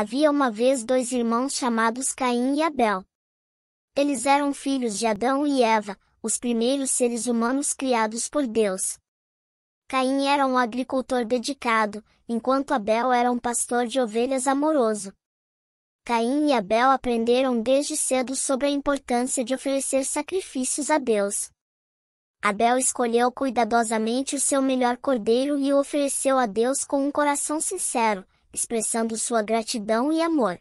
Havia uma vez dois irmãos chamados Caim e Abel. Eles eram filhos de Adão e Eva, os primeiros seres humanos criados por Deus. Caim era um agricultor dedicado, enquanto Abel era um pastor de ovelhas amoroso. Caim e Abel aprenderam desde cedo sobre a importância de oferecer sacrifícios a Deus. Abel escolheu cuidadosamente o seu melhor cordeiro e o ofereceu a Deus com um coração sincero, expressando sua gratidão e amor.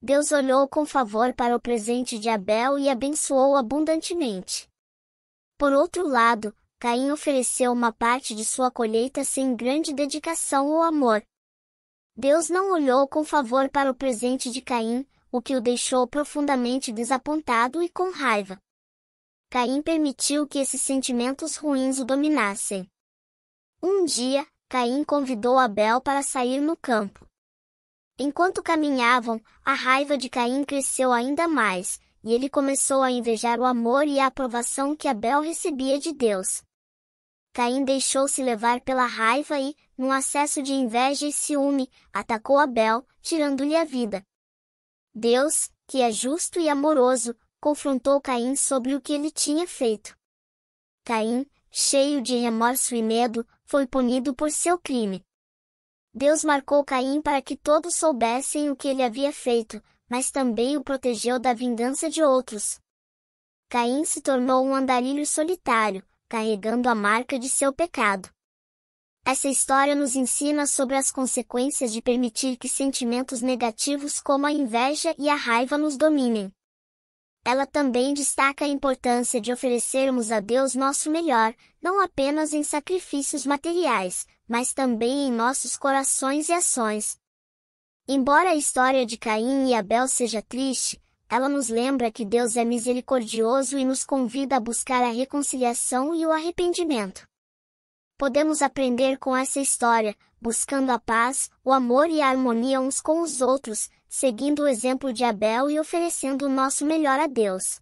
Deus olhou com favor para o presente de Abel e abençoou abundantemente. Por outro lado, Caim ofereceu uma parte de sua colheita sem grande dedicação ou amor. Deus não olhou com favor para o presente de Caim, o que o deixou profundamente desapontado e com raiva. Caim permitiu que esses sentimentos ruins o dominassem. Um dia, Caim convidou Abel para sair no campo. Enquanto caminhavam, a raiva de Caim cresceu ainda mais, e ele começou a invejar o amor e a aprovação que Abel recebia de Deus. Caim deixou-se levar pela raiva e, num acesso de inveja e ciúme, atacou Abel, tirando-lhe a vida. Deus, que é justo e amoroso, confrontou Caim sobre o que ele tinha feito. Caim, cheio de remorso e medo, foi punido por seu crime. Deus marcou Caim para que todos soubessem o que ele havia feito, mas também o protegeu da vingança de outros. Caim se tornou um andarilho solitário, carregando a marca de seu pecado. Essa história nos ensina sobre as consequências de permitir que sentimentos negativos como a inveja e a raiva nos dominem ela também destaca a importância de oferecermos a Deus nosso melhor, não apenas em sacrifícios materiais, mas também em nossos corações e ações. Embora a história de Caim e Abel seja triste, ela nos lembra que Deus é misericordioso e nos convida a buscar a reconciliação e o arrependimento podemos aprender com essa história, buscando a paz, o amor e a harmonia uns com os outros, seguindo o exemplo de Abel e oferecendo o nosso melhor a Deus.